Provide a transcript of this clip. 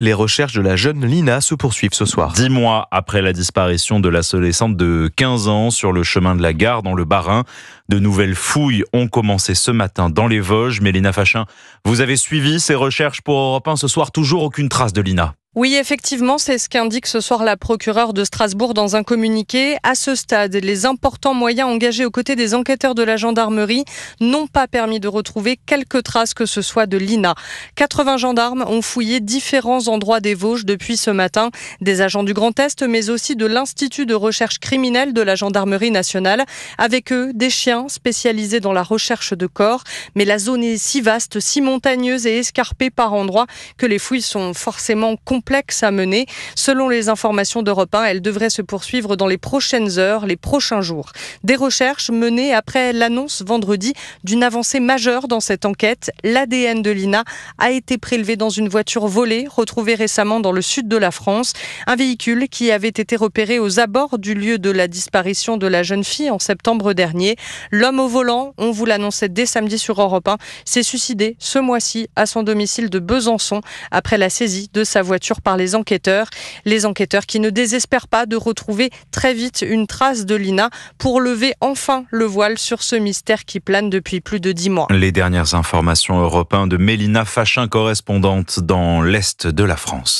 Les recherches de la jeune Lina se poursuivent ce soir. Dix mois après la disparition de l'adolescente de 15 ans sur le chemin de la gare dans le Barin, rhin de nouvelles fouilles ont commencé ce matin dans les Vosges. Mais Lina Fachin, vous avez suivi ces recherches pour Europe 1 ce soir, toujours aucune trace de Lina. Oui, effectivement, c'est ce qu'indique ce soir la procureure de Strasbourg dans un communiqué. À ce stade, les importants moyens engagés aux côtés des enquêteurs de la gendarmerie n'ont pas permis de retrouver quelques traces que ce soit de l'INA. 80 gendarmes ont fouillé différents endroits des Vosges depuis ce matin, des agents du Grand Est, mais aussi de l'Institut de recherche criminelle de la gendarmerie nationale. Avec eux, des chiens spécialisés dans la recherche de corps. Mais la zone est si vaste, si montagneuse et escarpée par endroits que les fouilles sont forcément complexes complexe à mener. Selon les informations d'Europe 1, elle devrait se poursuivre dans les prochaines heures, les prochains jours. Des recherches menées après l'annonce vendredi d'une avancée majeure dans cette enquête. L'ADN de Lina a été prélevé dans une voiture volée retrouvée récemment dans le sud de la France. Un véhicule qui avait été repéré aux abords du lieu de la disparition de la jeune fille en septembre dernier. L'homme au volant, on vous l'annonçait dès samedi sur Europe 1, s'est suicidé ce mois-ci à son domicile de Besançon après la saisie de sa voiture par les enquêteurs. Les enquêteurs qui ne désespèrent pas de retrouver très vite une trace de Lina pour lever enfin le voile sur ce mystère qui plane depuis plus de dix mois. Les dernières informations européennes de Mélina Fachin, correspondante dans l'Est de la France.